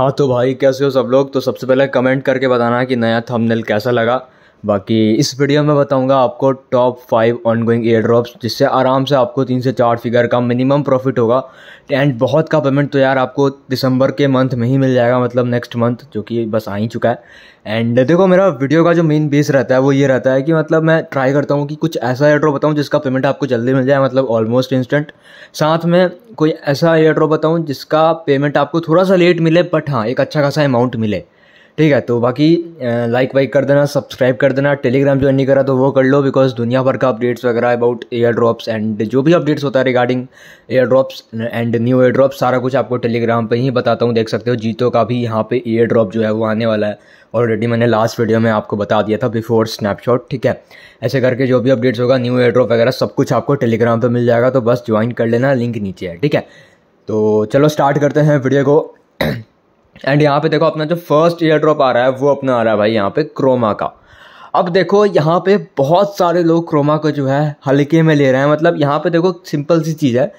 हाँ तो भाई कैसे हो सब लोग तो सबसे पहले कमेंट करके बताना कि नया थंबनेल कैसा लगा बाकी इस वीडियो में बताऊंगा आपको top five ongoing airdrops जिससे आराम से आपको तीन से चार फिगर का मिनिमम प्रॉफिट होगा एंड बहुत का पेमेंट तो यार आपको दिसंबर के मंथ में ही मिल जाएगा मतलब नेक्स्ट मंथ जो कि बस आ ही चुका है एंड देखो मेरा वीडियो का जो मेन बेस रहता है वो ये रहता है कि मतलब मैं ट्राई करता हूँ कि कुछ ऐसा एयर ड्रॉप बताऊँ जिसका पेमेंट आपको जल्दी मिल जाए मतलब ऑलमोस्ट इंस्टेंट साथ में कोई ऐसा एयर ड्रॉप बताऊँ जिसका पेमेंट आपको थोड़ा सा लेट मिले बट हाँ एक अच्छा खासा अमाउंट मिले ठीक है तो बाकी लाइक वाइक कर देना सब्सक्राइब कर देना टेलीग्राम ज्वाइन नहीं करा तो वो कर लो बिकॉज दुनिया भर का अपडेट्स वगैरह अबाउट एयर ड्रॉप्स एंड जो भी अपडेट्स होता है regarding airdrops and new airdrops सारा कुछ आपको टेलीग्राम पे ही बताता हूँ देख सकते हो जीतो का भी यहाँ पे एयर ड्रॉप जो है वो आने वाला है ऑलरेडी मैंने लास्ट वीडियो में आपको बता दिया था बिफोर स्नैपशॉट ठीक है ऐसे करके जो भी अपडेट्स होगा न्यू एयर ड्रॉप वगैरह सब कुछ आपको टेलीग्राम पर मिल जाएगा तो बस ज्वाइन कर लेना लिंक नीचे है ठीक है तो चलो स्टार्ट करते हैं वीडियो को एंड यहाँ पे देखो अपना जो फर्स्ट ईयर ड्रॉप आ रहा है वो अपना आ रहा है भाई यहाँ पे क्रोमा का अब देखो यहाँ पे बहुत सारे लोग क्रोमा को जो है हल्के में ले रहे हैं मतलब यहाँ पे देखो सिंपल सी चीज़ है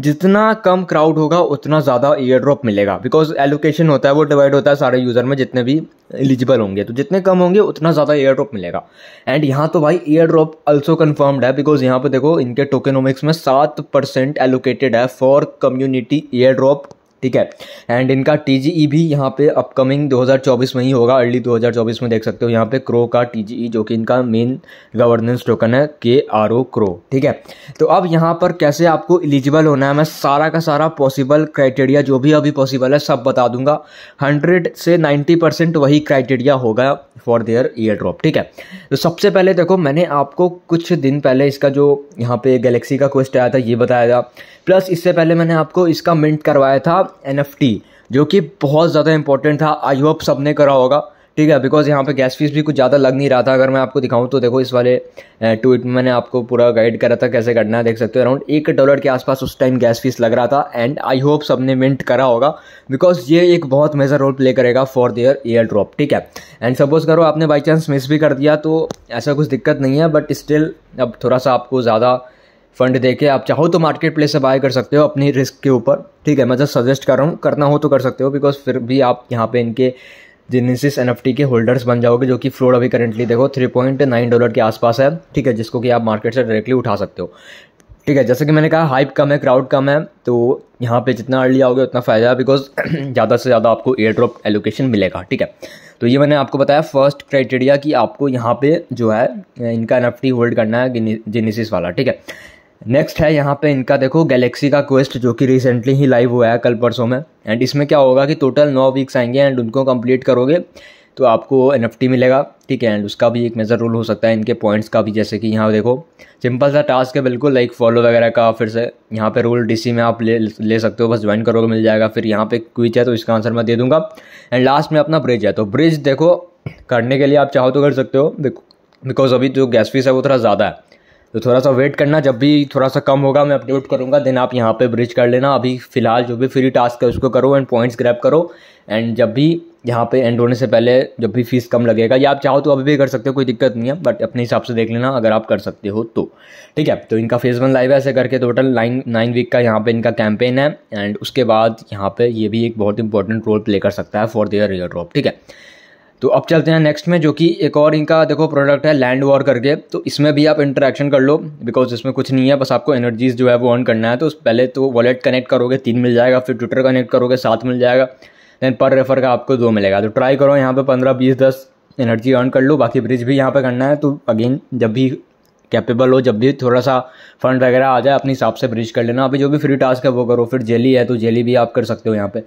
जितना कम क्राउड होगा उतना ज़्यादा ईयर ड्रॉप मिलेगा बिकॉज एलोकेशन होता है वो डिवाइड होता है सारे यूज़र में जितने भी एलिजिबल होंगे तो जितने कम होंगे उतना ज़्यादा ईयर ड्रॉप मिलेगा एंड यहाँ तो भाई ईयर ड्रॉप अल्सो कन्फर्म्ड है बिकॉज यहाँ पे देखो इनके टोकनोमिक्स में सात परसेंट एलोकेटेड है फॉर कम्युनिटी ईयर ड्रॉप ठीक है एंड इनका टी e भी यहाँ पे अपकमिंग 2024 में ही होगा अर्ली 2024 में देख सकते हो यहाँ पे क्रो का टी e, जो कि इनका मेन गवर्नेंस टोकन है के आर ओ क्रो ठीक है तो अब यहाँ पर कैसे आपको एलिजिबल होना है मैं सारा का सारा पॉसिबल क्राइटेरिया जो भी अभी पॉसिबल है सब बता दूंगा हंड्रेड से नाइन्टी परसेंट वही क्राइटेरिया होगा फॉर देयर ईयर ड्रॉप ठीक है तो सबसे पहले देखो मैंने आपको कुछ दिन पहले इसका जो यहाँ पे गैलेक्सी का क्वेस्ट आया था ये बताया था प्लस इससे पहले मैंने आपको इसका मिंट करवाया था एन जो कि बहुत ज़्यादा इंपॉर्टेंट था आई होप सब ने करा होगा ठीक है बिकॉज यहाँ पे गैस फीस भी कुछ ज़्यादा लग नहीं रहा था अगर मैं आपको दिखाऊँ तो देखो इस वाले ट्वीट में मैंने आपको पूरा गाइड करा था कैसे करना है देख सकते हो अराउंड एक डॉलर के आसपास उस टाइम गैस फीस लग रहा था एंड आई होप ने मिंट करा होगा बिकॉज ये एक बहुत मेजर रोल प्ले करेगा फॉर देयर एयर ड्रॉप ठीक है एंड सपोज करो आपने बाई चांस मिस भी कर दिया तो ऐसा कुछ दिक्कत नहीं है बट स्टिल अब थोड़ा सा आपको ज़्यादा फंड देके आप चाहो तो मार्केट प्लेस से बाय कर सकते हो अपनी रिस्क के ऊपर ठीक है मैं जब सजेस्ट कर रहा हूँ करना हो तो कर सकते हो बिकॉज फिर भी आप यहाँ पे इनके जिनसिस एन के होल्डर्स बन जाओगे जो कि फ्लोर अभी करेंटली देखो थ्री पॉइंट नाइन डॉलर के आसपास है ठीक है जिसको कि आप मार्केट से डायरेक्टली उठा सकते हो ठीक है जैसे कि मैंने कहा हाइप कम है क्राउड कम है तो यहाँ पे जितना अर्ली आओगे उतना फ़ायदा है बिकॉज ज़्यादा से ज़्यादा आपको एयर ड्रॉप एलोकेशन मिलेगा ठीक है तो ये मैंने आपको बताया फर्स्ट क्राइटेरिया कि आपको यहाँ पे जो है इनका एन होल्ड करना है जिनिसिस वाला ठीक है नेक्स्ट है यहाँ पे इनका देखो गैलेक्सी का क्वेस्ट जो कि रिसेंटली ही लाइव हुआ है कल परसों में एंड इसमें क्या होगा कि टोटल नौ वीक्स आएंगे एंड उनको कंप्लीट करोगे तो आपको एन मिलेगा ठीक है एंड उसका भी एक मेजर रूल हो सकता है इनके पॉइंट्स का भी जैसे कि यहाँ देखो सिंपल सा टास्क है बिल्कुल लाइक फॉलो वगैरह का फिर से यहाँ पे रूल डीसी में आप ले ले सकते हो बस ज्वाइन करोगे मिल जाएगा फिर यहाँ पे क्विच है तो इसका आंसर मैं दे दूंगा एंड लास्ट में अपना ब्रिज है तो ब्रिज देखो करने के लिए आप चाहो तो कर सकते हो बिकॉज अभी जो गैस फीस है वो थोड़ा ज़्यादा है तो थोड़ा सा वेट करना जब भी थोड़ा सा कम होगा मैं अपडेट करूँगा देन आप यहाँ पे ब्रिज कर लेना अभी फ़िलहाल जो भी फ्री टास्क है उसको करो एंड पॉइंट्स ग्रैप करो एंड जब भी यहाँ पे एंड होने से पहले जब भी फीस कम लगेगा या आप चाहो तो अभी भी कर सकते हो कोई दिक्कत नहीं है बट अपने हिसाब से देख लेना अगर आप कर सकते हो तो ठीक है तो इनका फेज़ वन लाइव है ऐसे करके टोटल नाइन नाइन वीक का यहाँ पे इनका कैंपेन है एंड उसके बाद यहाँ पे ये भी एक बहुत इंपॉर्टेंट रोल प्ले कर सकता है फॉर देयर रियर ड्रॉप ठीक है तो अब चलते हैं नेक्स्ट में जो कि एक और इनका देखो प्रोडक्ट है लैंड वॉर करके तो इसमें भी आप इंटरेक्शन कर लो बिकॉज इसमें कुछ नहीं है बस आपको एनर्जीज जो है वो अर्न करना है तो पहले तो वॉलेट कनेक्ट करोगे तीन मिल जाएगा फिर ट्विटर कनेक्ट करोगे सात मिल जाएगा दैन पर रेफर का आपको दो मिलेगा तो ट्राई करो यहाँ पर पंद्रह बीस दस एनर्जी अर्न कर लो बाकी ब्रिज भी यहाँ पर करना है तो अगेन जब भी कैपेबल हो जब भी थोड़ा सा फंड वगैरह आ जाए अपने हिसाब से ब्रिज कर लेना अभी जो भी फ्री टास्क है वो करो फिर जेली है तो जेली भी आप कर सकते हो यहाँ पे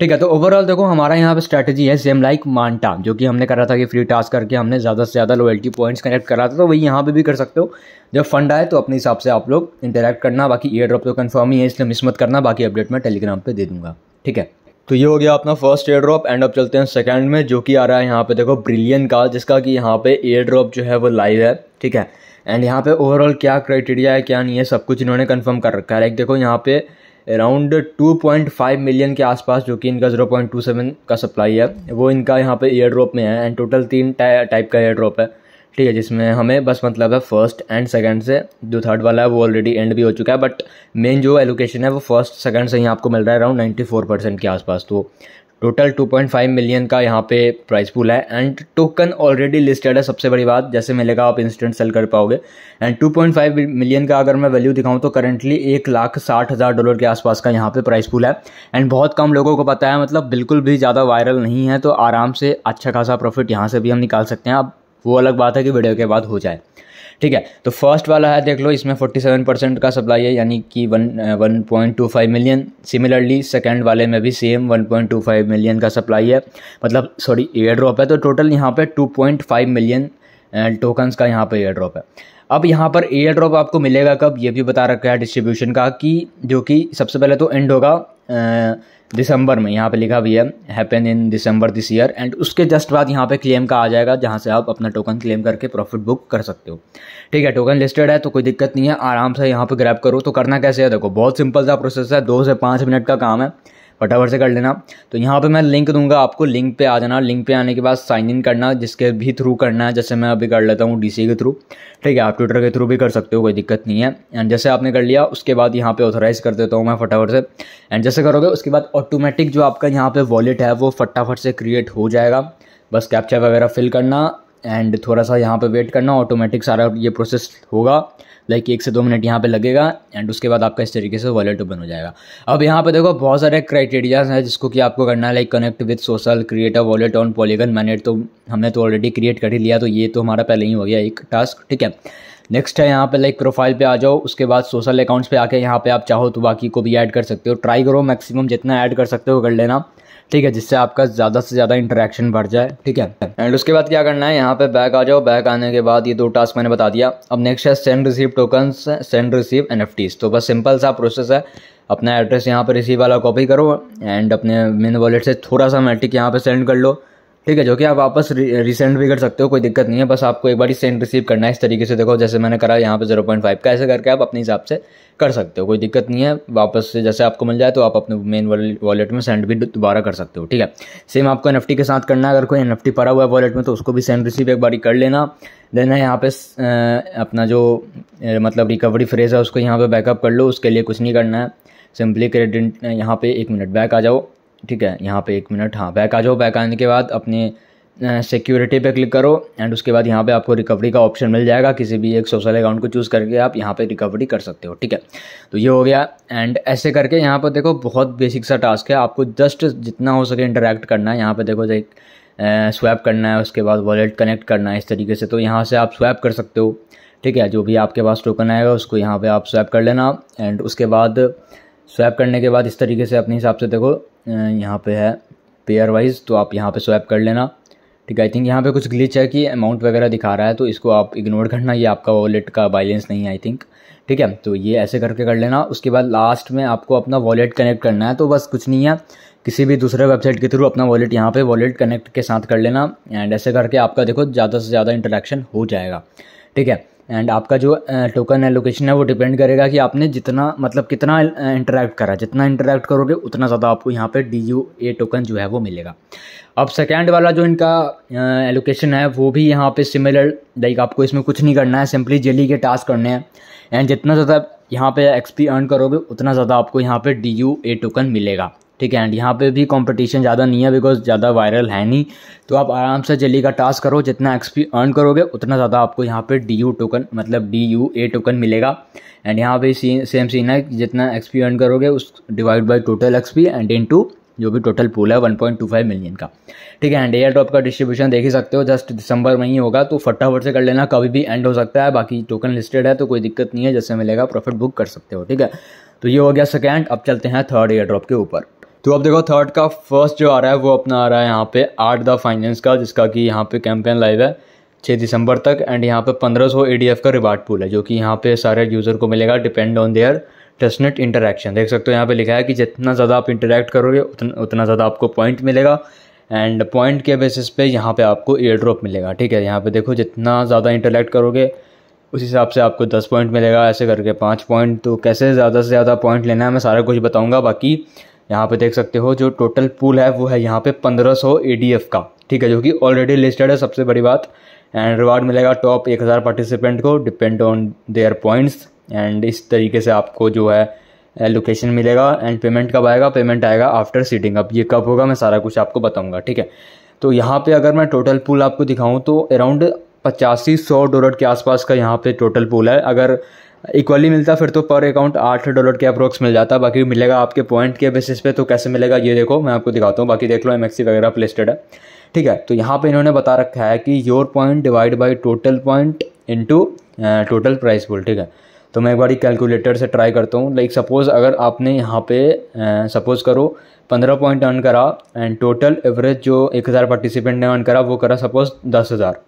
ठीक है तो ओवरऑल देखो हमारा यहाँ पे स्ट्रेटजी है सेम लाइक मांटा जो कि हमने करा था कि फ्री टास्क करके हमने ज़्यादा से ज़्यादा लॉयल्टी पॉइंट्स कनेक्ट करा था तो वही यहाँ पे भी कर सकते हो जब फंड आए तो अपने हिसाब से आप लोग इंटरेक्ट करना बाकी एयर ड्रॉप तो कन्फर्म ही है इसलिए मिस मत करना बाकी अपडेट मैं टेलीग्राम पर दे दूँगा ठीक है तो ये हो गया अपना फर्स्ट एयर ड्रॉप एंड अब चलते हैं सेकंड में जो कि आ रहा है यहाँ पे देखो ब्रिलियन का जिसका कि यहाँ पे एयर ड्रॉप जो है वो लाइव है ठीक है एंड यहाँ पे ओवरऑल क्या क्राइटेरिया है क्या नहीं है सब कुछ इन्होंने कंफर्म कर रखा है लाइक देखो यहाँ पे अराउंड 2.5 मिलियन के आसपास जो कि इनका 0.27 का सप्लाई है वो इनका यहाँ पे एयर ड्रॉप में है एंड टोटल तीन टाइप का एयर ड्रॉप है ठीक है जिसमें हमें बस मतलब है फर्स्ट एंड सेकंड से जो थर्ड वाला है वो ऑलरेडी एंड भी हो चुका है बट मेन जो एलोकेशन है वो फर्स्ट सेकंड से ही आपको मिल रहा है अराउंड 94 परसेंट के आसपास तो टोटल 2.5 मिलियन का यहाँ पे प्राइस पूल है एंड टोकन ऑलरेडी लिस्टेड है सबसे बड़ी बात जैसे मिलेगा आप इंस्टेंट सेल कर पाओगे एंड 2.5 मिलियन का अगर मैं वैल्यू दिखाऊं तो करंटली एक लाख साठ हज़ार डॉलर के आसपास का यहाँ पे प्राइस पूल है एंड बहुत कम लोगों को पता है मतलब बिल्कुल भी ज़्यादा वायरल नहीं है तो आराम से अच्छा खासा प्रॉफिट यहाँ से भी हम निकाल सकते हैं अब वो अलग बात है कि वीडियो के बाद हो जाए ठीक है तो फर्स्ट वाला है देख लो इसमें 47 परसेंट का सप्लाई है यानी कि one one point two five million similarly second वाले में भी same one point two five million का सप्लाई है मतलब सॉरी एयर ड्रॉप है तो टोटल यहाँ पर two point five million tokens का यहाँ पर एयर ड्रॉप है अब यहाँ पर एयर ड्रॉप आपको मिलेगा कब ये भी बता रखा है डिस्ट्रीब्यूशन का कि जो कि सबसे पहले तो एंड होगा दिसंबर में यहाँ पे लिखा भी है happen in December this year and उसके जस्ट बाद यहाँ पे क्लेम का आ जाएगा जहाँ से आप अपना टोकन क्लेम करके प्रॉफिट बुक कर सकते हो ठीक है टोकन लिस्टेड है तो कोई दिक्कत नहीं है आराम से यहाँ पे ग्रैब करो तो करना कैसे है देखो बहुत सिंपल सा प्रोसेस है दो से पाँच मिनट का काम है फटाफट से कर लेना तो यहाँ पे मैं लिंक दूंगा आपको लिंक पे आ जाना लिंक पे आने के बाद साइन इन करना जिसके भी थ्रू करना है जैसे मैं अभी कर लेता हूँ डीसी के थ्रू ठीक है आप ट्विटर के थ्रू भी कर सकते हो कोई दिक्कत नहीं है एंड जैसे आपने कर लिया उसके बाद यहाँ पर ऑथोराइज़ कर देता हूँ मैं फटाफट से एंड जैसे करोगे उसके बाद ऑटोमेटिक जो आपका यहाँ पर वॉलेट है वो फटाफट से क्रिएट हो जाएगा बस कैप्चा वगैरह फिल करना एंड थोड़ा सा यहाँ पर वेट करना ऑटोमेटिक सारा ये प्रोसेस होगा लाइक एक से दो मिनट यहाँ पे लगेगा एंड उसके बाद आपका इस तरीके से वॉलेट ओपन हो जाएगा अब यहाँ पे देखो बहुत सारे क्राइटेरियाज हैं जिसको कि आपको करना है like connect with social create a wallet on Polygon mainnet तो हमने तो ऑलरेडी क्रिएट कर ही लिया तो ये तो हमारा पहले ही हो गया एक टास्क ठीक है नेक्स्ट है यहाँ पे लाइक प्रोफाइल पे आ जाओ उसके बाद सोशल अकाउंट्स पे आके यहाँ पे आप चाहो तो बाकी को भी ऐड कर सकते हो ट्राई करो मैक्सिमम जितना ऐड कर सकते हो कर लेना ठीक है जिससे आपका ज़्यादा से ज़्यादा इंटरेक्शन बढ़ जाए ठीक है एंड उसके बाद क्या करना है यहाँ पे बैक आ जाओ बैक आने के बाद ये दो टास्क मैंने बता दिया अब नेक्स्ट है send receive token send receive and तो बस सिंपल सा प्रोसेस है अपना एड्रेस यहाँ पर रिसीव वाला कॉपी करो एंड अपने मेन वॉलेट से थोड़ा सा मैट्रिक यहाँ पर सेंड कर लो ठीक है जो कि आप वापस रिसेंड भी कर सकते हो कोई दिक्कत नहीं है बस आपको एक बार ही सेंड रिसीव करना है इस तरीके से देखो जैसे मैंने करा यहाँ पे 0.5 का ऐसे करके आप अपने हिसाब से कर सकते हो कोई दिक्कत नहीं है वापस से जैसे आपको मिल जाए तो आप अपने मेन वॉलेट में सेंड भी दोबारा कर सकते हो ठीक है सेम आपको एन के साथ करना है अगर कोई एन पड़ा हुआ है वॉलेट में तो उसको भी सेंड रिसीव एक बारी कर लेना देन है यहाँ पे अपना जो मतलब रिकवरी फ्रेज है उसको यहाँ पे बैकअप कर लो उसके लिए कुछ नहीं करना है सिंपली क्रेडिट यहाँ पे एक मिनट बैक आ जाओ ठीक है यहाँ पे एक मिनट हाँ बैक आ जाओ बैक आने के बाद अपने सिक्योरिटी पे क्लिक करो एंड उसके बाद यहाँ पे आपको रिकवरी का ऑप्शन मिल जाएगा किसी भी एक सोशल अकाउंट को चूज़ करके आप यहाँ पे रिकवरी कर सकते हो ठीक है तो ये हो गया एंड ऐसे करके यहाँ पर देखो बहुत बेसिक सा टास्क है आपको जस्ट जितना हो सके इंटरेक्ट करना है यहाँ पर देखो एक स्वैप करना है उसके बाद वॉलेट कनेक्ट करना है इस तरीके से तो यहाँ से आप स्वैप कर सकते हो ठीक है जो भी आपके पास टोकन आएगा उसको यहाँ पर आप स्वैप कर लेना एंड उसके बाद स्वैप करने के बाद इस तरीके से अपने हिसाब से देखो यहाँ पे है पेयर वाइज तो आप यहाँ पे स्वैप कर लेना ठीक है आई थिंक यहाँ पे कुछ ग्लिच है कि अमाउंट वगैरह दिखा रहा है तो इसको आप इग्नोर करना ये आपका वॉलेट का बैलेंस नहीं है आई थिंक ठीक है तो ये ऐसे करके कर लेना उसके बाद लास्ट में आपको अपना वॉलेट कनेक्ट करना है तो बस कुछ नहीं है किसी भी दूसरे वेबसाइट के थ्रू अपना वॉलेट यहाँ पे वॉलेट कनेक्ट के साथ कर लेना एंड ऐसे करके आपका देखो ज़्यादा से ज़्यादा इंटरेक्शन हो जाएगा ठीक है एंड आपका जो टोकन एलोकेशन है वो डिपेंड करेगा कि आपने जितना मतलब कितना इंटरेक्ट करा जितना इंटरेक्ट करोगे उतना ज़्यादा आपको यहाँ पे डी यू ए टोकन जो है वो मिलेगा अब सेकेंड वाला जो इनका एलोकेशन है वो भी यहाँ पे सिमिलर लाइक आपको इसमें कुछ नहीं करना है सिंपली जेली के टास्क करने हैं एंड जितना ज़्यादा यहाँ पे एक्सपी अर्न करोगे उतना ज़्यादा आपको यहाँ पे डी यू ए टोकन मिलेगा ठीक है एंड यहाँ पे भी कंपटीशन ज़्यादा नहीं है बिकॉज ज़्यादा वायरल है नहीं तो आप आराम से जली का टास्क करो जितना एक्सपी अर्न करोगे उतना ज़्यादा आपको यहाँ पे डी यू टोकन मतलब डी यू ए टोकन मिलेगा एंड यहाँ पे सी सेम सीन है जितना एक्सपी अर्न करोगे उस divide by total XP and into जो भी टोटल पूल है 1.25 मिलियन का ठीक है एंड एयर ड्रॉप का डिस्ट्रीब्यूशन देख ही सकते हो जस्ट दिसंबर में ही होगा तो फटाफट से कर लेना कभी भी एंड हो सकता है बाकी टोकन लिस्टेड है तो कोई दिक्कत नहीं है जैसे मिलेगा प्रॉफिट बुक कर सकते हो ठीक है तो ये हो गया सेकेंड अब चलते हैं थर्ड एयर ड्रॉप के ऊपर तो अब देखो थर्ड का फर्स्ट जो आ रहा है वो अपना आ रहा है यहाँ पे आर्ट द फाइनेंस का जिसका कि यहाँ पे कैंपेन लाइव है छः दिसंबर तक एंड यहाँ पे पंद्रह सौ डी एफ का रिवार्ड पूल है जो कि यहाँ पे सारे यूज़र को मिलेगा depend on their testnet interaction देख सकते हो यहाँ पे लिखा है कि जितना ज़्यादा आप इंटरेक्ट करोगे उतना उतना ज़्यादा आपको पॉइंट मिलेगा एंड पॉइंट के बेसिस पे यहाँ पे आपको एयर ड्रॉप मिलेगा ठीक है यहाँ पे देखो जितना ज़्यादा इंटरेक्ट करोगे उस हिसाब से आपको दस पॉइंट मिलेगा ऐसे करके पाँच पॉइंट तो कैसे ज़्यादा से ज़्यादा पॉइंट लेना है मैं सारा कुछ बताऊँगा बाकी यहाँ पे देख सकते हो जो टोटल पूल है वो है यहाँ पे 1500 एडीएफ का ठीक है जो कि ऑलरेडी लिस्टेड है सबसे बड़ी बात एंड रिवार्ड मिलेगा टॉप 1000 पार्टिसिपेंट को depend on their points and इस तरीके से आपको जो है लोकेशन मिलेगा एंड पेमेंट कब आएगा पेमेंट आएगा आफ्टर सीटिंग अब ये कब होगा मैं सारा कुछ आपको बताऊँगा ठीक है तो यहाँ पर अगर मैं टोटल पूल आपको दिखाऊँ तो अराउंड पचासी सौ डॉलर के आसपास का यहाँ पे टोटल पूल है अगर इक्वली मिलता फिर तो पर अकाउंट आठ डॉलर के अप्रोक्स मिल जाता बाकी मिलेगा आपके पॉइंट के बेसिस पे तो कैसे मिलेगा ये देखो मैं आपको दिखाता हूँ बाकी देख लो एम वगैरह प्लेस्टेड है ठीक है तो यहाँ पे इन्होंने बता रखा है कि your point divide by total point into total prize pool ठीक है तो मैं एक बार कैलकुलेटर से ट्राई करता हूँ लाइक सपोज़ अगर आपने यहाँ पे सपोज़ करो पंद्रह पॉइंट अर्न करा एंड टोटल एवरेज जो एक हज़ार पार्टिसिपेंट ने अर्न करा वो करा सपोज़ दस हज़ार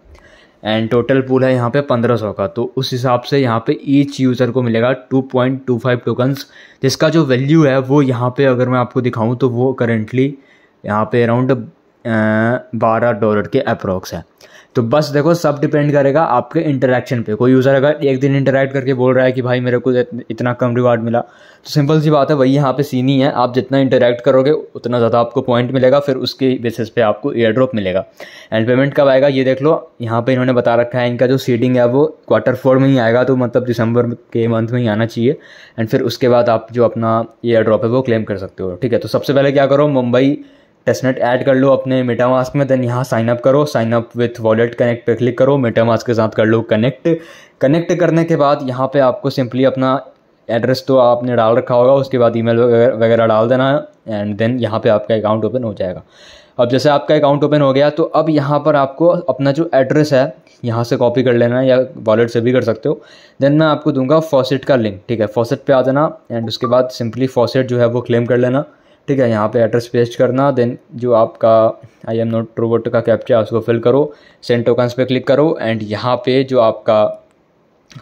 एंड टोटल पूल है यहाँ पे 1500 का तो उस हिसाब से यहाँ पे ईच यूज़र को मिलेगा 2.25 टोकन्स जिसका जो वैल्यू है वो यहाँ पे अगर मैं आपको दिखाऊँ तो वो करेंटली यहाँ पे अराउंड बारह डॉलर के अप्रोक्स है तो बस देखो सब डिपेंड करेगा आपके इंटरेक्शन पे कोई यूज़र अगर एक दिन इंटरेक्ट करके बोल रहा है कि भाई मेरे को इतना कम रिवार्ड मिला तो सिंपल सी बात है वही यहाँ पे सीन ही है आप जितना इंटरेक्ट करोगे उतना ज़्यादा आपको पॉइंट मिलेगा फिर उसके बेसिस पे आपको एयर ड्रॉप मिलेगा एंड पेमेंट कब आएगा ये देख लो यहाँ पे इन्होंने बता रखा है इनका जो सीडिंग है वो क्वार्टर फोर में ही आएगा तो मतलब दिसंबर के मंथ में ही आना चाहिए एंड फिर उसके बाद आप जो अपना एयर ड्रॉप है वो क्लेम कर सकते हो ठीक है तो सबसे पहले क्या करो मुंबई टेस्टनेट ऐड कर लो अपने मेटामास्क में देन यहाँ साइनअप करो साइनअप विथ वॉलेट कनेक्ट पे क्लिक करो मेटामास्क के साथ कर लो कनेक्ट कनेक्ट करने के बाद यहाँ पे आपको सिंपली अपना एड्रेस तो आपने डाल रखा होगा उसके बाद ईमेल वगैरह डाल देना एंड देन यहाँ पे आपका अकाउंट ओपन हो जाएगा अब जैसे आपका अकाउंट ओपन हो गया तो अब यहाँ पर आपको अपना जो एड्रेस है यहाँ से कॉपी कर लेना है या वॉलेट से भी कर सकते हो देन मैं आपको दूंगा फॉसेट का लिंक ठीक है फॉसेट पे आ जाना एंड उसके बाद सिंपली फॉसेट जो है वो क्लेम कर लेना ठीक है यहाँ पे एड्रेस पेस्ट करना देन जो आपका आई एम नोट रोबोट का कैप्चा उसको फिल करो सेंड टोकन्स पे क्लिक करो एंड यहाँ पे जो आपका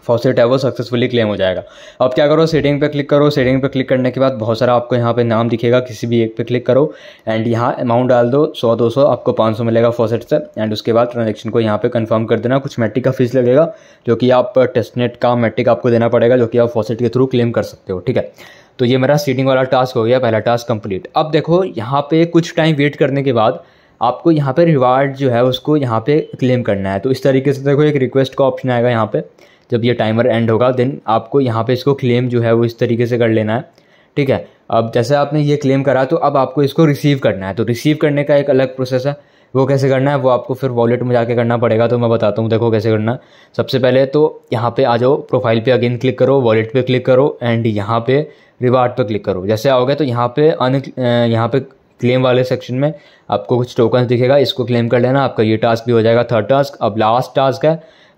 फॉसेट है वो सक्सेसफुली क्लेम हो जाएगा अब क्या करो सेटिंग पे क्लिक करो सेटिंग पे क्लिक करने के बाद बहुत सारा आपको यहाँ पे नाम दिखेगा किसी भी एक पे क्लिक करो एंड यहाँ अमाउंट डाल दो सौ दो सौ आपको पाँच सौ मिलेगा फॉसेट से एंड उसके बाद ट्रांजेक्शन को यहाँ पे कंफर्म कर देना कुछ मेट्रिक का फीस लगेगा जो कि आप टेस्टनेट का मेट्रिक आपको देना पड़ेगा जो कि आप फॉसेट के थ्रू क्लेम कर सकते हो ठीक है तो ये मेरा सीटिंग वाला टास्क हो गया पहला टास्क कंप्लीट अब देखो यहाँ पे कुछ टाइम वेट करने के बाद आपको यहाँ पे रिवार्ड जो है उसको यहाँ पे क्लेम करना है तो इस तरीके से देखो एक रिक्वेस्ट का ऑप्शन आएगा यहाँ पर जब ये टाइमर एंड होगा देन आपको यहाँ पे इसको क्लेम जो है वो इस तरीके से कर लेना है ठीक है अब जैसे आपने ये क्लेम करा तो अब आपको इसको रिसीव करना है तो रिसीव करने का एक अलग प्रोसेस है वो कैसे करना है वो आपको फिर वॉलेट में जाके करना पड़ेगा तो मैं बताता हूँ देखो कैसे करना सबसे पहले तो यहाँ पे आ जाओ प्रोफाइल पे अगेन क्लिक करो वॉलेट पे क्लिक करो एंड यहाँ पे रिवार्ड पे क्लिक करो जैसे आओगे तो यहाँ पे अन यहाँ पे क्लेम वाले सेक्शन में आपको कुछ टोकन दिखेगा इसको क्लेम कर लेना आपका ये टास्क भी हो जाएगा थर्ड टास्क अब लास्ट टास्क है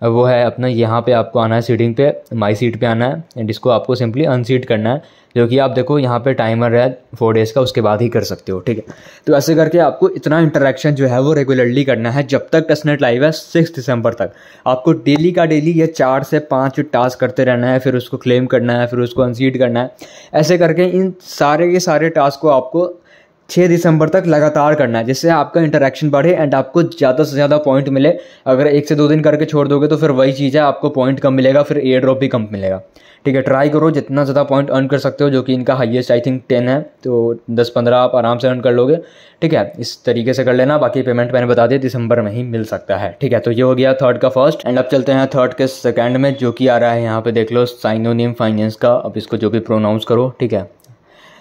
वो है अपना यहाँ पे आपको आना है सीटिंग पे माई सीट पे आना है एंड इसको आपको सिंपली अनसीट करना है जो कि आप देखो यहाँ पे टाइमर है फोर डेज़ का उसके बाद ही कर सकते हो ठीक है तो ऐसे करके आपको इतना इंटरेक्शन जो है वो रेगुलरली करना है जब तक कसनेट लाइव है सिक्स दिसंबर तक आपको डेली का डेली ये चार से पाँच टास्क करते रहना है फिर उसको क्लेम करना है फिर उसको अनसीट करना है ऐसे करके इन सारे के सारे टास्क को आपको छः दिसंबर तक लगातार करना है जिससे आपका इंटरेक्शन बढ़े एंड आपको ज़्यादा से ज़्यादा पॉइंट मिले अगर एक से दो दिन करके छोड़ दोगे तो फिर वही चीज़ है आपको पॉइंट कम मिलेगा फिर एयर ड्रॉप भी कम मिलेगा ठीक है ट्राई करो जितना ज़्यादा पॉइंट अर्न कर सकते हो जो कि इनका हाइएस्ट आई थिंक टेन है तो दस पंद्रह आप आराम से अर्न कर लोगे ठीक है इस तरीके से कर लेना बाकी पेमेंट मैंने बता दिया दिसंबर में ही मिल सकता है ठीक है तो ये हो गया थर्ड का फर्स्ट एंड अब चलते हैं थर्ड के सेकेंड में जो कि आ रहा है यहाँ पे देख लो साइनोनियम फाइनेंस का अब इसको जो भी प्रोनाउंस करो ठीक है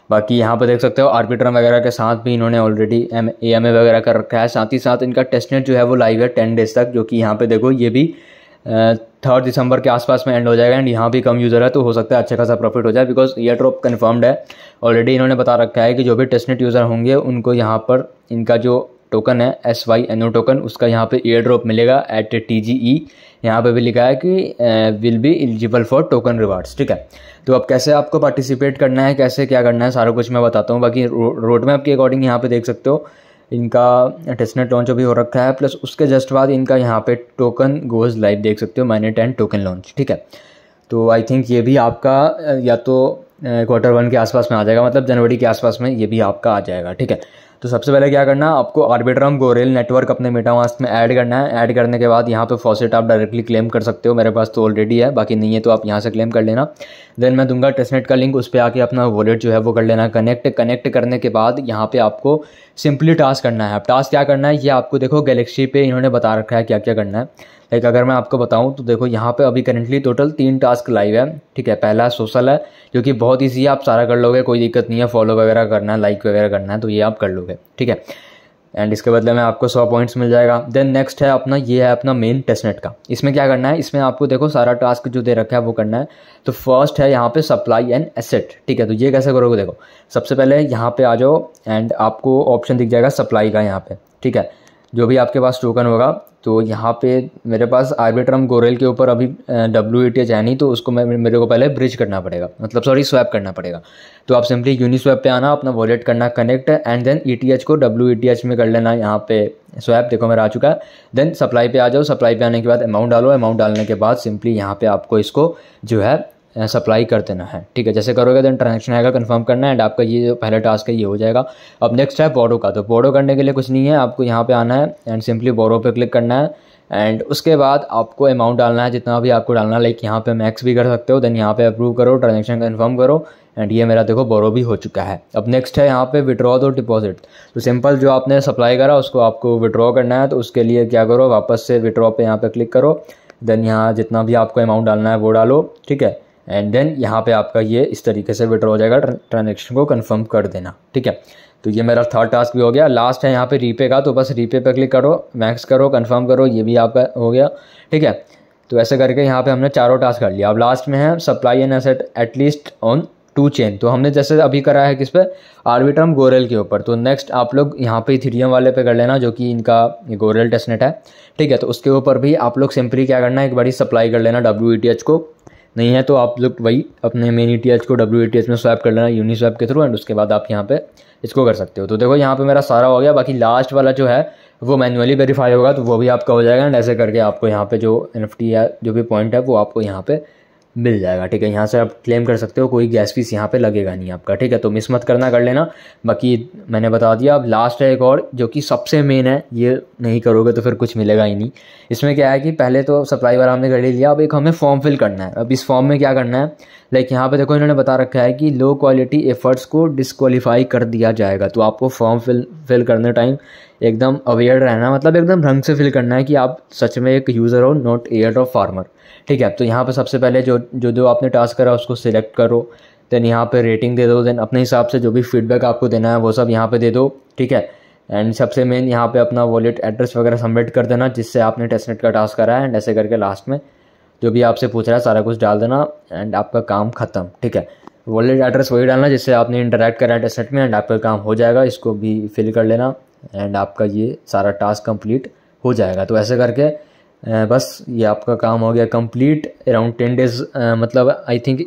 बाकी यहाँ पर देख सकते हो आर्बिट्रम वगैरह के साथ भी इन्होंने already M A M A वगैरह कर रखा है साथ ही साथ इनका टेस्टनेट जो है वो लाइव है टेन डेज तक जो कि यहाँ पे देखो ये भी थर्ड दिसंबर के आसपास में एंड हो जाएगा एंड यहाँ भी कम यूज़र है तो हो सकता है अच्छा खासा प्रॉफिट हो जाए बिकॉज ईयर ड्रॉप कन्फर्म्ड है ऑलरेडी इन्होंने बता रखा है कि जो भी टेस्टनेट यूज़र होंगे उनको यहाँ पर इनका जो टोकन है S Y N O token उसका यहाँ पे एयर ड्रॉप मिलेगा एट टी जी ई यहाँ पर भी लिखा है कि will be eligible for token rewards ठीक है तो अब कैसे आपको पार्टिसिपेट करना है कैसे क्या करना है सारा कुछ मैं बताता हूँ बाकी रो, रोड मैप के अकॉर्डिंग यहाँ पर देख सकते हो इनका टेस्टनेट लॉन्च अभी हो रखा है प्लस उसके जस्ट बाद इनका यहाँ पे टोकन गोज लाइव देख सकते हो माइनेट एंड टोकन लॉन्च ठीक है तो आई थिंक ये भी आपका या तो क्वार्टर वन के आसपास में आ जाएगा मतलब जनवरी के आसपास में ये भी आपका आ जाएगा ठीक है तो सबसे पहले क्या करना है आपको आर्बिट्रम गोरेल नेटवर्क अपने मेटामास्क में ऐड करना है ऐड करने के बाद यहाँ पे फॉसेट आप डायरेक्टली क्लेम कर सकते हो मेरे पास तो ऑलरेडी है बाकी नहीं है तो आप यहाँ से क्लेम कर लेना देन मैं दूंगा टेस्टनेट का लिंक उस पर आके अपना वॉलेट जो है वो कर लेना कनेक्ट कनेक्ट करने के बाद यहाँ पर आपको सिंपली टास्क करना है अब टास्क क्या करना है ये आपको देखो गैलेक्सी पे इन्होंने बता रखा है क्या क्या करना है लाइक अगर मैं आपको बताऊं तो देखो यहाँ पे अभी करेंटली टोटल तीन टास्क लाइव है ठीक है पहला सोशल है जो कि बहुत ईजी है आप सारा कर लोगे कोई दिक्कत नहीं है फॉलो वगैरह करना है लाइक वगैरह करना है तो ये आप कर लोगे पे ठीक है एंड इसके बदले में आपको सौ पॉइंट्स मिल जाएगा देन नेक्स्ट है अपना ये है अपना मेन टेस्टनेट का इसमें क्या करना है इसमें आपको देखो सारा टास्क जो दे रखा है वो करना है तो फर्स्ट है यहाँ पे सप्लाई एंड एसेट ठीक है तो ये कैसे करोगे देखो सबसे पहले यहाँ पे आ जाओ एंड आपको ऑप्शन दिख जाएगा सप्लाई का यहाँ पे ठीक है जो भी आपके पास टोकन होगा तो यहाँ पे मेरे पास आर्बिट्रम गोरेल के ऊपर अभी डब्ल्यू ई e है नहीं तो उसको मैं मेरे को पहले ब्रिज करना पड़ेगा मतलब सॉरी स्वैप करना पड़ेगा तो आप सिंपली यूनी स्वैप पर आना अपना वॉलेट करना कनेक्ट एंड देन ई को डब्ल्यू ई e में कर लेना यहाँ पे स्वैप देखो मेरा आ चुका है देन सप्लाई पे आ जाओ सप्लाई पे आने के बाद अमाउंट डालो अमाउंट डालने के बाद सिंपली यहाँ पे आपको इसको जो है सप्लाई कर देना है ठीक है जैसे करोगे तो ट्रांजेक्शन आएगा कंफर्म करना है एंड आपका ये जो पहला टास्क है ये हो जाएगा अब नेक्स्ट है बोरो का तो बोरो करने के लिए कुछ नहीं है आपको यहाँ पे आना है एंड सिंपली बोरो पे क्लिक करना है एंड उसके बाद आपको अमाउंट डालना है जितना भी आपको डालना है लाइक यहाँ पे मैक्स भी कर सकते हो देन यहाँ पे अप्रूव करो ट्रांजेक्शन कन्फर्म करो एंड ये मेरा देखो बोरो भी हो चुका है अब नेक्स्ट है यहाँ पे विड्रॉ दो डिपॉजिट तो सिंपल जो आपने सप्लाई करा उसको आपको विड्रॉ करना है तो उसके लिए क्या करो वापस से विड्रॉ पे यहाँ पे क्लिक करो देन यहाँ जितना भी आपको अमाउंट डालना है वो डालो ठीक है एंड देन यहाँ पे आपका ये इस तरीके से विड्रॉ हो जाएगा ट्रांजेक्शन को कन्फर्म कर देना ठीक है तो ये मेरा थर्ड टास्क भी हो गया लास्ट है यहाँ पे रीपे का तो बस रीपे पे क्लिक करो मैक्स करो कन्फर्म करो ये भी आपका हो गया ठीक है तो ऐसे करके यहाँ पे हमने चारों टास्क कर लिया अब लास्ट में है supply and asset at least on two chain तो हमने जैसे अभी करा है किस पे आर्बिट्रम गोरेल के ऊपर तो नेक्स्ट आप लोग यहाँ पे थीरियम वाले पे कर लेना जो कि इनका गोरेल टेस्टनेट है ठीक है तो उसके ऊपर भी आप लोग सिंपली क्या करना है एक बड़ी सप्लाई कर लेना डब्ल्यू e को नहीं है तो आप लोग वही अपने मेन ई e को डब्ल्यू ई में स्वैप कर लेना यूनी स्वैप के थ्रू एंड उसके बाद आप यहाँ पे इसको कर सकते हो तो देखो यहाँ पे मेरा सारा हो गया बाकी लास्ट वाला जो है वो मैनुअली वेरीफाई होगा तो वो भी आपका हो जाएगा एंड ऐसे करके आपको यहाँ पे जो एन या जो भी पॉइंट है वो आपको यहाँ पर मिल जाएगा ठीक है यहाँ से आप क्लेम कर सकते हो कोई गैस फीस यहाँ पे लगेगा नहीं आपका ठीक है तो मिस मत करना कर लेना बाकी मैंने बता दिया अब लास्ट है एक और जो कि सबसे मेन है ये नहीं करोगे तो फिर कुछ मिलेगा ही नहीं इसमें क्या है कि पहले तो सप्लाई वाला हमने कर लिया अब एक हमें फॉर्म फिल करना है अब इस फॉर्म में क्या करना है लाइक यहाँ पे देखो इन्होंने बता रखा है कि लो क्वालिटी एफर्ट्स को डिसक्वालीफाई कर दिया जाएगा तो आपको फॉर्म फिल फिल करने टाइम एकदम अवेयर रहना मतलब एकदम ढंग से फिल करना है कि आप सच में एक यूज़र हो नॉट एयर ऑफ फार्मर ठीक है तो यहाँ पर सबसे पहले जो जो जो आपने टास्क करा उसको सिलेक्ट करो देन यहाँ पर रेटिंग दे दो देन अपने हिसाब से जो भी फीडबैक आपको देना है वो सब यहाँ पर दे दो ठीक है एंड सबसे मेन यहाँ पे अपना वॉलेट एड्रेस वगैरह सबमिट कर देना जिससे आपने टेस्टनेट का टास्क करा है एंड ऐसे करके लास्ट में जो भी आपसे पूछ रहा है सारा कुछ डाल देना एंड आपका काम ख़त्म ठीक है वॉलेट एड्रेस वही डालना जिससे आपने इंटरेक्ट करा है सेट में एंड आपका काम हो जाएगा इसको भी फिल कर लेना एंड आपका ये सारा टास्क कंप्लीट हो जाएगा तो ऐसे करके बस ये आपका काम हो गया कंप्लीट अराउंड टेन डेज मतलब आई थिंक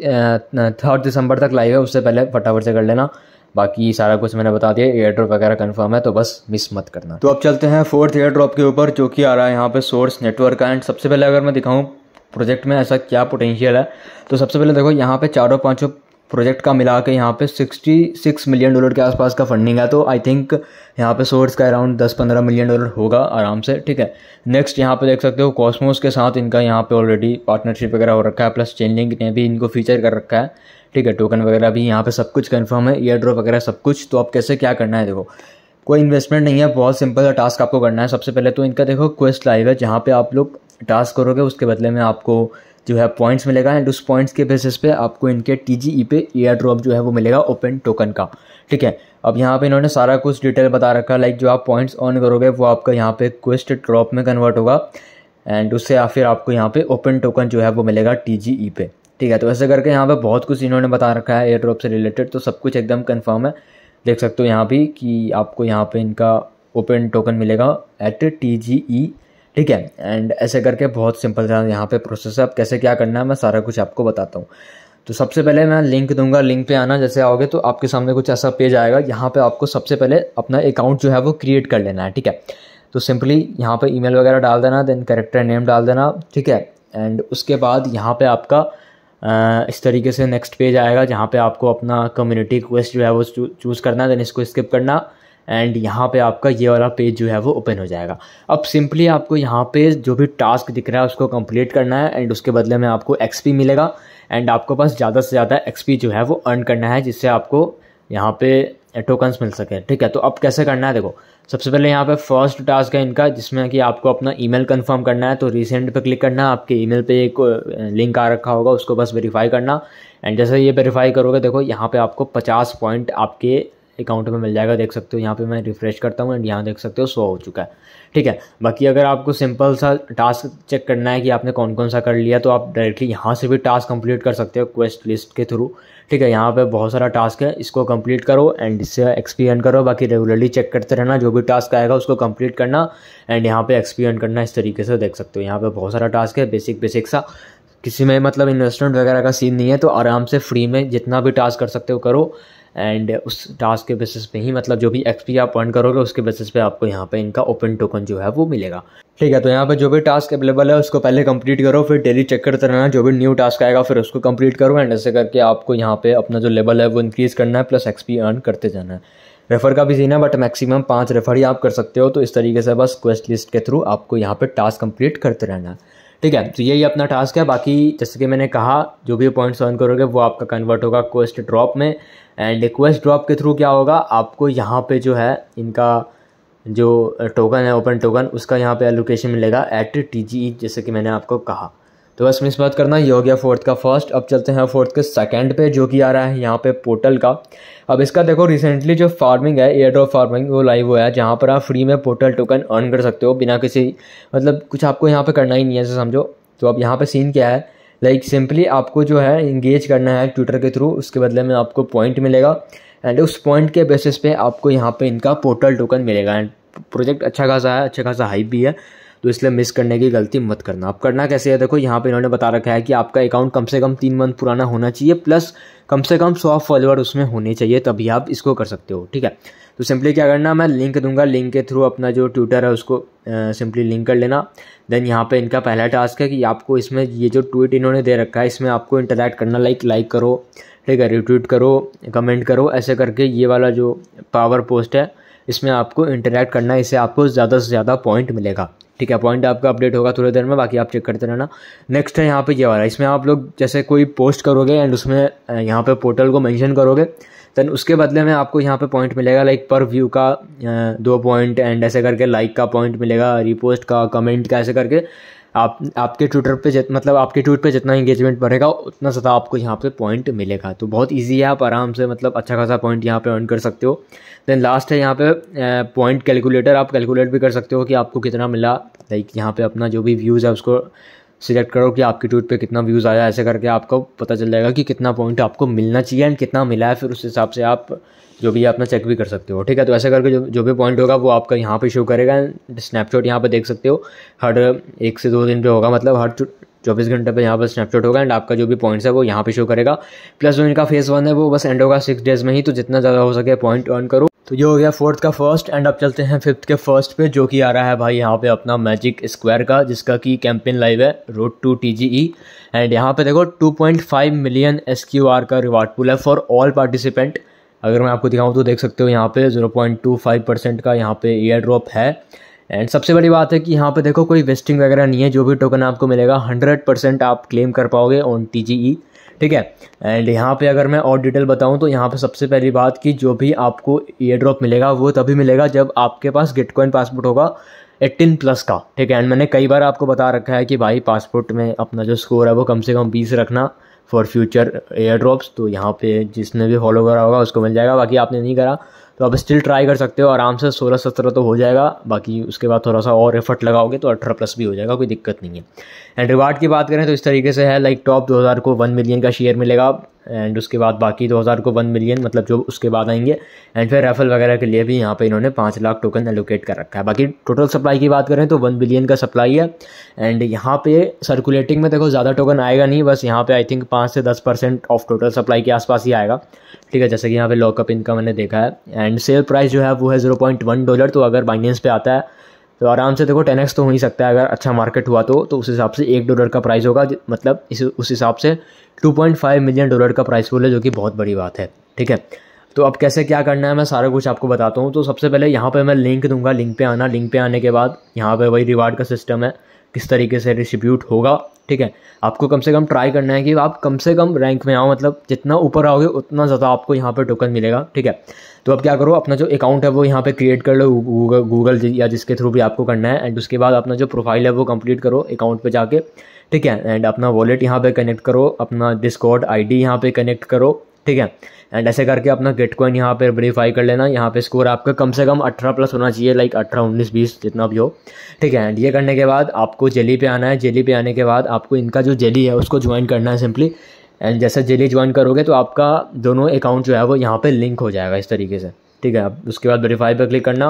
थर्ड दिसंबर तक लाइव है उससे पहले फटाफट से कर लेना बाकी सारा कुछ मैंने बता दिया एयर ड्रॉप वगैरह कंफर्म है तो बस मिस मत करना तो अब चलते हैं फोर्थ एयर ड्रॉप के ऊपर जो कि आ रहा है यहाँ पे सोर्स नेटवर्क का एंड सबसे पहले अगर मैं दिखाऊँ प्रोजेक्ट में ऐसा क्या पोटेंशियल है तो सबसे पहले देखो यहाँ पे चारों पाँचों प्रोजेक्ट का मिला के यहाँ पे 66 मिलियन डॉलर के आसपास का फंडिंग है तो आई थिंक यहाँ पे सोर्स का अराउंड 10-15 मिलियन डॉलर होगा आराम से ठीक है नेक्स्ट यहाँ पे देख सकते हो कॉस्मोस के साथ इनका यहाँ पे ऑलरेडी पार्टनरशिप वगैरह हो रखा है प्लस चेंजिंग ने भी इनको फीचर कर रखा है ठीक है टोकन वगैरह भी यहाँ पर सब कुछ कन्फर्म है ईयर ड्रॉप वगैरह सब कुछ तो आप कैसे क्या करना है देखो कोई इन्वेस्टमेंट नहीं है बहुत सिंपल सा टास्क आपको करना है सबसे पहले तो इनका देखो क्वेस्ट लाइव है जहाँ पे आप लोग टास्क करोगे उसके बदले में आपको जो है पॉइंट्स मिलेगा एंड उस पॉइंट्स के बेसिस पे आपको इनके टी जी ई पे एयर ड्रॉप जो है वो मिलेगा ओपन टोकन का ठीक है अब यहाँ पे इन्होंने सारा कुछ डिटेल बता रखा लाइक जो आप पॉइंट्स ऑन करोगे वो आपका यहाँ पे क्वेस्ट ड्रॉप में कन्वर्ट होगा एंड उससे या फिर आपको यहाँ पे ओपन टोकन जो है वो मिलेगा टी जी ई पे ठीक है तो ऐसे करके यहाँ पे बहुत कुछ इन्होंने बता रखा है एयर ड्रॉप से रिलेटेड तो सब कुछ एकदम कन्फर्म है देख सकते हो यहाँ भी कि आपको यहाँ पे इनका ओपन टोकन मिलेगा एट टी जी ई ठीक है एंड ऐसे करके बहुत सिंपल था यहाँ पे प्रोसेस है अब कैसे क्या करना है मैं सारा कुछ आपको बताता हूँ तो सबसे पहले मैं लिंक दूंगा लिंक पे आना जैसे आओगे तो आपके सामने कुछ ऐसा पेज आएगा यहाँ पे आपको सबसे पहले अपना अकाउंट जो है वो क्रिएट कर लेना है ठीक है तो सिंपली यहाँ पे ईमेल वगैरह डाल देना देन करेक्टर नेम डाल देना ठीक है एंड उसके बाद यहाँ पे आपका इस तरीके से नेक्स्ट पेज आएगा जहाँ पे आपको अपना कम्युनिटी रिक्वेस्ट जो है वो चूज़ करना है देन इसको स्किप करना एंड यहाँ पे आपका ये वाला पेज जो है वो ओपन हो जाएगा अब सिंपली आपको यहाँ पे जो भी टास्क दिख रहा है उसको कंप्लीट करना है एंड उसके बदले में आपको एक्सपी मिलेगा एंड आपको पास ज़्यादा से ज़्यादा एक्सपी जो है वो अर्न करना है जिससे आपको यहाँ पे टोकन्स मिल सके ठीक है तो अब कैसे करना है देखो सबसे पहले यहाँ पे फर्स्ट टास्क है इनका जिसमें कि आपको अपना ईमेल कंफर्म करना है तो रिसेंट पे क्लिक करना है आपके ईमेल पे एक लिंक आ रखा होगा उसको बस वेरीफाई करना एंड जैसे ये वेरीफाई करोगे देखो यहाँ पे आपको 50 पॉइंट आपके अकाउंट में मिल जाएगा देख सकते हो यहाँ पे मैं रिफ़्रेश करता हूँ एंड यहाँ देख सकते हो सो हो चुका है ठीक है बाकी अगर आपको सिंपल सा टास्क चेक करना है कि आपने कौन कौन सा कर लिया तो आप डायरेक्टली यहाँ से भी टास्क कंप्लीट कर सकते हो क्वेस्ट लिस्ट के थ्रू ठीक है यहाँ पे बहुत सारा टास्क है इसको कंप्लीट करो एंड इससे एक्सपीरियन करो बाकी रेगुलरली चेक करते रहना जो भी टास्क आएगा उसको कंप्लीट करना एंड यहाँ पे एक्सपीरियन करना इस तरीके से देख सकते हो यहाँ पे बहुत सारा टास्क है बेसिक बेसिक सा किसी में मतलब इन्वेस्टमेंट वगैरह का सीन नहीं है तो आराम से फ्री में जितना भी टास्क कर सकते हो करो एंड उस टास्क के बेसिस पे ही मतलब जो भी एक्सपी आप अर्न करोगे उसके बेसिस पे आपको यहाँ पे इनका ओपन टोकन जो है वो मिलेगा ठीक है तो यहाँ पे जो भी टास्क अवेलेबल है उसको पहले कंप्लीट करो फिर डेली चेक करते रहना जो भी न्यू टास्क आएगा फिर उसको कंप्लीट करो एंड ऐसे करके आपको यहाँ पे अपना जो लेवल है वो इंक्रीज़ करना है प्लस एक्सपी अर्न करते जाना है रेफ़र का भी सीन है बट मैक्सिमम पाँच रेफ़र ही आप कर सकते हो तो इस तरीके से बस क्वेस्ट लिस्ट के थ्रू आपको यहाँ पे टास्क कंप्लीट करते रहना है ठीक है तो यही अपना टास्क है बाकी जैसे कि मैंने कहा जो भी पॉइंट्स अर्न करोगे वो आपका कन्वर्ट होगा क्वेस्ट ड्रॉप में एंड क्वेस्ट ड्रॉप के थ्रू क्या होगा आपको यहाँ पे जो है इनका जो टोकन है ओपन टोकन उसका यहाँ पे एलोकेशन मिलेगा एट टी e, जैसे कि मैंने आपको कहा तो बस मिस बात करना ये हो गया फोर्थ का फर्स्ट अब चलते हैं फोर्थ के सेकंड पे जो कि आ रहा है यहाँ पे पोर्टल का अब इसका देखो रिसेंटली जो फार्मिंग है एयर ड्रॉप फार्मिंग वो लाइव हुआ है जहाँ पर आप फ्री में पोर्टल टोकन अर्न कर सकते हो बिना किसी मतलब कुछ आपको यहाँ पर करना ही नहीं है ऐसे समझो तो अब यहाँ पर सीन क्या है लाइक like सिंपली आपको जो है इंगेज करना है ट्विटर के थ्रू उसके बदले में आपको पॉइंट मिलेगा एंड उस पॉइंट के बेसिस पे आपको यहाँ पे इनका पोर्टल टोकन मिलेगा एंड प्रोजेक्ट अच्छा खासा है अच्छा खासा हाइप भी है तो इसलिए मिस करने की गलती मत करना आप करना कैसे है देखो यहाँ पे इन्होंने बता रखा है कि आपका अकाउंट कम से कम तीन मंथ पुराना होना चाहिए प्लस कम से कम सौ फॉलोअर उसमें होने चाहिए तभी आप इसको कर सकते हो ठीक है तो सिंपली क्या करना मैं लिंक दूंगा लिंक के थ्रू अपना जो ट्विटर है उसको सिंपली लिंक कर लेना देन यहाँ पे इनका पहला टास्क है कि आपको इसमें ये जो ट्वीट इन्होंने दे रखा है इसमें आपको इंटरेक्ट करना लाइक लाइक करो ठीक है रिट्वीट करो कमेंट करो ऐसे करके ये वाला जो पावर पोस्ट है इसमें आपको इंटरेक्ट करना है इससे आपको ज़्यादा से ज़्यादा पॉइंट मिलेगा ठीक है पॉइंट आपका अपडेट होगा थोड़ी देर में बाकी आप चेक करते रहना नेक्स्ट है यहाँ पे ये वाला इसमें आप लोग जैसे कोई पोस्ट करोगे एंड उसमें यहाँ पे पोर्टल को मेंशन करोगे देन उसके बदले में आपको यहाँ पे पॉइंट मिलेगा लाइक पर व्यू का दो पॉइंट एंड ऐसे करके लाइक का पॉइंट मिलेगा रिपोस्ट का कमेंट का ऐसे करके आप आपके ट्विटर पे जित मतलब आपके ट्वीट पे जितना इंगेजमेंट बढ़ेगा उतना ज़्यादा आपको यहाँ पे पॉइंट मिलेगा तो बहुत इजी है आप आराम से मतलब अच्छा खासा पॉइंट यहाँ पे अर्न कर सकते हो देन लास्ट है यहाँ पे पॉइंट कैलकुलेटर आप कैलकुलेट भी कर सकते हो कि आपको कितना मिला लाइक यहाँ पे अपना जो भी व्यूज़ है उसको सिलेक्ट करो कि आपकी ट्वीट पे कितना व्यूज़ आया ऐसे करके आपको पता चल जाएगा कि कितना पॉइंट आपको मिलना चाहिए एंड कितना मिला है फिर उस हिसाब से आप जो भी है अपना चेक भी कर सकते हो ठीक है तो ऐसा करके जो जो भी पॉइंट होगा वो आपका यहाँ पे शो करेगा एंड स्नैपशॉट यहाँ पे देख सकते हो हर एक से दो दिन पे होगा मतलब हर चौबीस घंटे पे यहाँ पर स्नैपशॉट होगा एंड आपका जो भी पॉइंट्स है वो यहाँ पे शो करेगा प्लस जो इनका फेज वन है वो बस एंड होगा सिक्स डेज में ही तो जितना ज़्यादा हो सके पॉइंट अर्न करो तो ये हो गया फोर्थ का फर्स्ट एंड अब चलते हैं फिफ्थ के फर्स्ट पे जो कि आ रहा है भाई यहाँ पे अपना मैजिक स्क्वायर का जिसका कि कैंपेन लाइव है road to T G E and यहाँ पे देखो 2.5 मिलियन एस क्यू आर का रिवार्ड पुल है फॉर ऑल पार्टिसिपेंट अगर मैं आपको दिखाऊँ तो देख सकते हो यहाँ पे 0.25 परसेंट का यहाँ पे एयर ड्रॉप है एंड सबसे बड़ी बात है कि यहाँ पे देखो कोई वेस्टिंग वगैरह नहीं है जो भी टोकन आपको मिलेगा हंड्रेड परसेंट आप क्लेम कर पाओगे ऑन टी e, ठीक है एंड यहाँ पे अगर मैं और डिटेल बताऊँ तो यहाँ पे सबसे पहली बात कि जो भी आपको ईयर ड्रॉप मिलेगा वो तभी मिलेगा जब आपके पास गिटकॉइन पासपोर्ट होगा एट्टीन प्लस का ठीक है एंड मैंने कई बार आपको बता रखा है कि भाई पासपोर्ट में अपना जो स्कोर है वो कम से कम बीस रखना फॉर फ्यूचर एयर ड्रॉप्स तो यहाँ पे जिसने भी फॉलो करा होगा उसको मिल जाएगा बाकी आपने नहीं करा तो आप स्टिल ट्राई कर सकते हो आराम से सोलह सत्रह तो हो जाएगा बाकी उसके बाद थोड़ा सा और एफर्ट लगाओगे तो अठारह प्लस भी हो जाएगा कोई दिक्कत नहीं है एंड रिवार्ड की बात करें तो इस तरीके से है लाइक टॉप 2000 को 1 मिलियन का शेयर मिलेगा एंड उसके बाद बाकी 2000 को 1 मिलियन मतलब जो उसके बाद आएंगे एंड फिर रेफल वगैरह के लिए भी यहाँ पे इन्होंने पाँच लाख टोकन एलोकेट कर रखा है बाकी टोटल सप्लाई की बात करें तो वन बिलियन का सप्लाई है एंड यहाँ पे सर्कुलेटिंग में देखो ज़्यादा टोकन आएगा नहीं बस यहाँ पे आई थिंक पाँच से दस परसेंट ऑफ टोटल सप्लाई के आसपास ही आएगा ठीक है जैसे कि यहाँ पे लॉकअप इनका मैंने देखा है एंड सेल प्राइस जो है वो है ज़ीरो पॉइंट वन डॉलर तो अगर बाइनेंस पे आता है तो आराम से देखो टेन एक्स तो हो ही सकता है अगर अच्छा मार्केट हुआ तो तो उस हिसाब से एक डॉलर का प्राइस होगा मतलब इस उस हिसाब से 2.5 मिलियन डॉलर का प्राइस बोले जो कि बहुत बड़ी बात है ठीक है तो अब कैसे क्या करना है मैं सारा कुछ आपको बताता हूँ तो सबसे पहले यहाँ पर मैं लिंक दूंगा लिंक पर आना लिंक पर आने के बाद यहाँ पर वही रिवार्ड का सिस्टम है किस तरीके से डिस्ट्रीब्यूट होगा ठीक है आपको कम से कम ट्राई करना है कि आप कम से कम रैंक में आओ मतलब जितना ऊपर आओगे उतना ज़्यादा आपको यहाँ पर टोकन मिलेगा ठीक है तो अब क्या करो अपना जो अकाउंट है वो यहाँ पे क्रिएट कर लो गूगल गूगल या जिसके थ्रू भी आपको करना है एंड उसके बाद अपना जो प्रोफाइल है वो कंप्लीट करो अकाउंट पे जाके ठीक है एंड अपना वॉलेट यहाँ पे कनेक्ट करो अपना आई डी यहाँ पर कनेक्ट करो ठीक है एंड ऐसे करके अपना गेट कॉइन यहाँ पर वेरीफाई कर लेना यहाँ पे स्कोर आपका कम से कम अठारह प्लस होना चाहिए लाइक अठारह उन्नीस बीस जितना भी हो ठीक है एंड ये करने के बाद आपको जेली पे आना है जेली पे आने के बाद आपको इनका जो जेली है उसको ज्वाइन करना है सिंपली एंड जैसा जेली ज्वाइन करोगे तो आपका दोनों अकाउंट जो है वो यहाँ पे लिंक हो जाएगा इस तरीके से ठीक है अब उसके बाद वेरीफाई पर क्लिक करना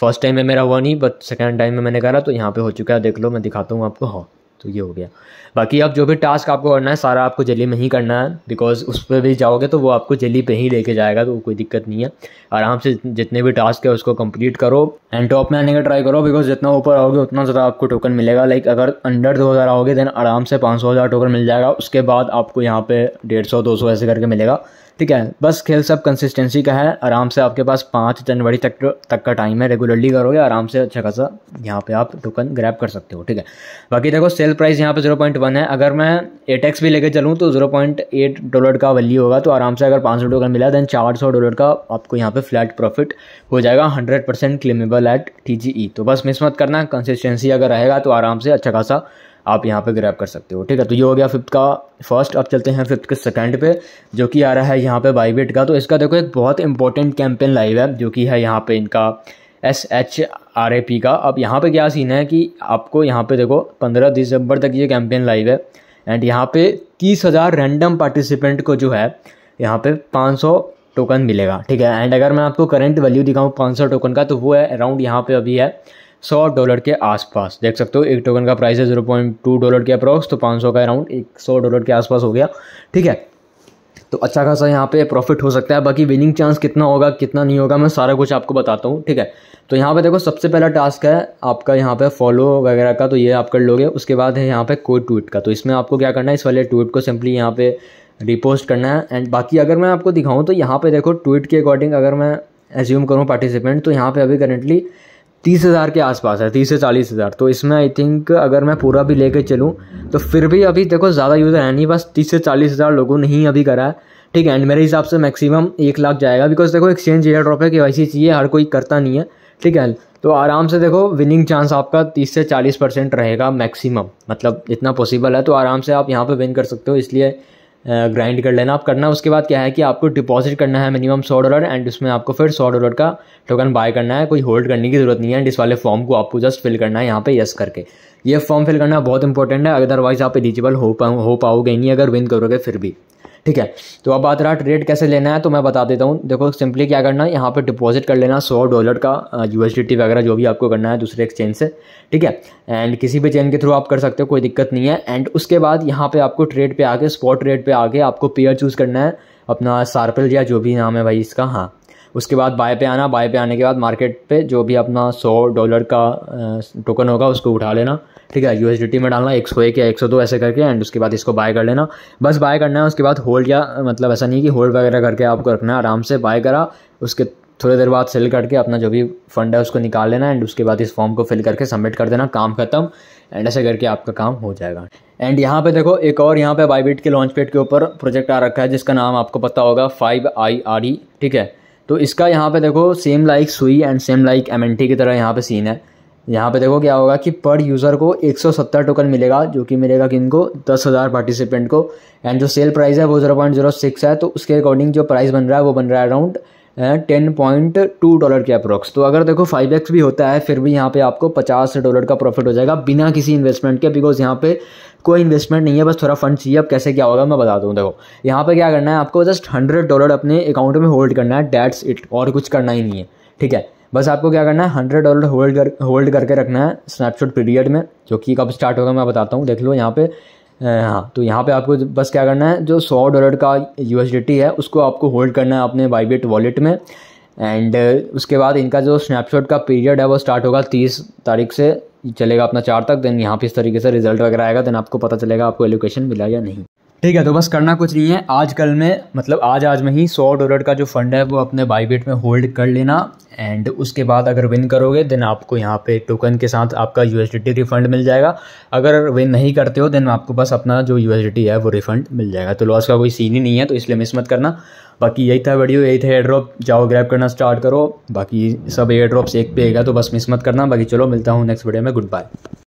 फर्स्ट टाइम में मेरा हुआ नहीं बट सेकेंड टाइम में मैंने करा तो यहाँ पे हो चुका है देख लो मैं दिखाता हूँ आपको हाँ तो ये हो गया बाकी अब जो भी टास्क आपको करना है सारा आपको जल्दी में ही करना है बिकॉज उस पर भी जाओगे तो वो आपको जल्दी पे ही लेके जाएगा तो कोई दिक्कत नहीं है आराम से जितने भी टास्क है उसको कंप्लीट करो एंड टॉप में आने का ट्राई करो बिकॉज जितना ऊपर आओगे उतना ज़्यादा आपको टोकन मिलेगा लाइक अगर अंडर दो हज़ार आओगे देन आराम से पाँच सौ हज़ार टोकन मिल जाएगा उसके बाद आपको यहाँ पे डेढ़ सौ दो सौ ऐसे करके मिलेगा ठीक है बस खेल सब कंसिस्टेंसी का है आराम से आपके पास पाँच जनवरी तक तक का टाइम है रेगुलरली करोगे आराम से अच्छा खासा यहाँ पे आप टोकन ग्रैप कर सकते हो ठीक है बाकी देखो सेल प्राइस यहाँ पे जीरो पॉइंट वन है अगर मैं एटेक्स भी लेके चलूँ तो जीरो पॉइंट एट डॉलर का वैल्यू होगा तो आराम से अगर पाँच सौ टोकन मिला देन चार सौ डॉलर का आपको यहाँ पे फ्लैट प्रॉफिट हो जाएगा hundred percent claimable at T तो बस मिस मत करना कंसिस्टेंसी अगर रहेगा तो आराम से अच्छा खासा आप यहाँ पे ग्रैप कर सकते हो ठीक है तो ये हो गया फिफ्थ का फर्स्ट अब चलते हैं फिफ्थ के सेकंड पे जो कि आ रहा है यहाँ पे बाईबेट का तो इसका देखो एक बहुत इंपॉर्टेंट कैंपेन लाइव है जो कि है यहाँ पे इनका S H R A P का अब यहाँ पे क्या सीन है कि आपको यहाँ पे देखो पंद्रह दिसंबर तक ये कैंपेन लाइव है एंड यहाँ पे तीस हज़ार रैंडम पार्टिसिपेंट को जो है यहाँ पे पाँच सौ टोकन मिलेगा ठीक है एंड अगर मैं आपको करंट वैल्यू दिखाऊँ पाँच सौ टोकन का तो वो है अराउंड यहाँ पे अभी है सौ डॉलर के आसपास देख सकते हो एक टोकन का प्राइस है जीरो पॉइंट टू डॉलर के अप्रॉक्स तो पाँच सौ का अराउंड एक सौ डॉलर के आसपास हो गया ठीक है तो अच्छा खासा यहाँ पे प्रॉफिट हो सकता है बाकी विनिंग चांस कितना होगा कितना नहीं होगा मैं सारा कुछ आपको बताता हूँ ठीक है तो यहाँ पे देखो सबसे पहला टास्क है आपका यहाँ पे फॉलो वगैरह का तो ये आप कर लोगे उसके बाद है यहाँ पे कोई ट्वीट का तो इसमें आपको क्या करना है इस वाले ट्वीट को सिंपली यहाँ पे रिपोस्ट करना है एंड बाकी अगर मैं आपको दिखाऊँ तो यहाँ पे देखो ट्वीट के अकॉर्डिंग अगर मैं एज्यूम करूँ पार्टिसिपेंट तो यहाँ पे अभी करेंटली तीस हज़ार के आसपास है तीस से चालीस हज़ार तो इसमें आई थिंक अगर मैं पूरा भी लेके चलूँ तो फिर भी अभी देखो ज़्यादा यूज़र है नहीं बस तीस से चालीस हज़ार लोगों ने ही अभी करा है ठीक है एंड मेरे हिसाब से मैक्सिमम एक लाख जाएगा बिकॉज देखो एक्सचेंज एयर ड्रॉप है कि वैसी चाहिए हर कोई करता नहीं है ठीक है तो आराम से देखो विनिंग चांस आपका तीस से चालीस परसेंट रहेगा मैक्सिमम मतलब इतना पॉसिबल है तो आराम से आप यहाँ पर विन कर सकते हो इसलिए ग्राइंड कर लेना आप करना उसके बाद क्या है कि आपको डिपॉजिट करना है मिनिमम सौ डॉलर एंड उसमें आपको फिर सौ डॉलर का टोकन बाय करना है कोई होल्ड करने की ज़रूरत नहीं है एंड इस वाले फॉर्म को आपको जस्ट फिल करना है यहाँ पे यस करके ये फॉर्म फिल करना बहुत इंपॉर्टेंट है अदरवाइज़ आप एलिजिबल हो पा हो पाओगे नहीं अगर विन करोगे फिर भी ठीक है तो अब बात रहा ट्रेड कैसे लेना है तो मैं बता देता हूँ देखो सिंपली क्या करना है यहाँ पर डिपॉजिट कर लेना सौ डॉलर का यू वगैरह जो भी आपको करना है दूसरे एक्सचेंज से ठीक है एंड किसी भी चेन के थ्रू आप कर सकते हो कोई दिक्कत नहीं है एंड उसके बाद यहाँ पर आपको ट्रेड पर आके स्पॉट ट्रेड पर आके आपको पेयर चूज़ करना है अपना सार्पल या जो भी नाम है भाई इसका हाँ उसके बाद बाय पे आना बाय पे आने के बाद मार्केट पे जो भी अपना सौ डॉलर का टोकन होगा उसको उठा लेना ठीक है यूएसडीटी में डालना एक सौ एक या एक सौ दो ऐसे करके एंड उसके बाद इसको बाय कर लेना बस बाय करना है उसके बाद होल्ड या मतलब ऐसा नहीं कि होल्ड वगैरह करके आपको रखना है आराम से बाय करा उसके थोड़ी देर बाद सेल करके अपना जो भी फंड है उसको निकाल लेना एंड उसके बाद इस फॉर्म को फिल करके सबमिट कर देना काम खत्म एंड ऐसे करके आपका काम हो जाएगा एंड यहाँ पे देखो एक और यहाँ पे बाईबीट के लॉन्च पेड के ऊपर प्रोजेक्ट आ रखा है जिसका नाम आपको पता होगा फाइव आई आर ई ठीक है तो इसका यहाँ पे देखो same like Sui and same like M की तरह यहाँ पे सीन है यहाँ पे देखो क्या होगा कि पर यूज़र को 170 टोकन मिलेगा जो कि मिलेगा कि इनको दस हज़ार पार्टिसिपेंट को एंड जो सेल प्राइस है वो ज़ीरो पॉइंट जीरो सिक्स है तो उसके अकॉर्डिंग जो प्राइस बन रहा है वो बन रहा है around ten point two dollar के अप्रोक्स तो अगर देखो फाइव एक्स भी होता है फिर भी यहाँ पे आपको पचास डॉलर का प्रॉफिट हो जाएगा बिना किसी इन्वेस्टमेंट के बिकॉज यहाँ पे कोई इन्वेस्टमेंट नहीं है बस थोड़ा फंड चाहिए अब कैसे क्या होगा मैं बता दूँ देखो यहाँ पर क्या करना है आपको जस्ट हंड्रेड डॉलर अपने अकाउंट में होल्ड करना है डैट्स इट और कुछ करना ही नहीं है ठीक है बस आपको क्या करना है हंड्रेड डॉलर होल्ड कर होल्ड करके रखना है स्नैपशॉट पीरियड में जो कि कब स्टार्ट होगा मैं बताता हूँ देख लो यहाँ पे हाँ तो यहाँ पे आपको बस क्या करना है जो सौ डॉलर का यू है उसको आपको होल्ड करना है अपने बाईबेट वॉलेट में एंड उसके बाद इनका जो स्नैपशॉट का पीरियड है वो स्टार्ट होगा तीस तारीख से चलेगा अपना चार तक देन यहाँ पे इस तरीके से रिजल्ट वगैरह आएगा देन आपको पता चलेगा आपको एलोकेशन मिला या नहीं ठीक है तो बस करना कुछ नहीं है आजकल में मतलब आज आज में ही सौ डॉलर का जो फंड है वो अपने बाईबेट में होल्ड कर लेना एंड उसके बाद अगर विन करोगे देन आपको यहाँ पे टोकन के साथ आपका यू रिफंड मिल जाएगा अगर विन नहीं करते हो देन आपको बस अपना जो यू है वो रिफंड मिल जाएगा तो लॉस का कोई सीन ही नहीं है तो इसलिए मिस मत करना बाकी यही था वीडियो यही था एयर ड्रॉप जाओ ग्रैप करना स्टार्ट करो बाकी सब एयर एक पे है तो बस मिस मत करना बाकी चलो मिलता हूँ नेक्स्ट वीडियो में गुड बाय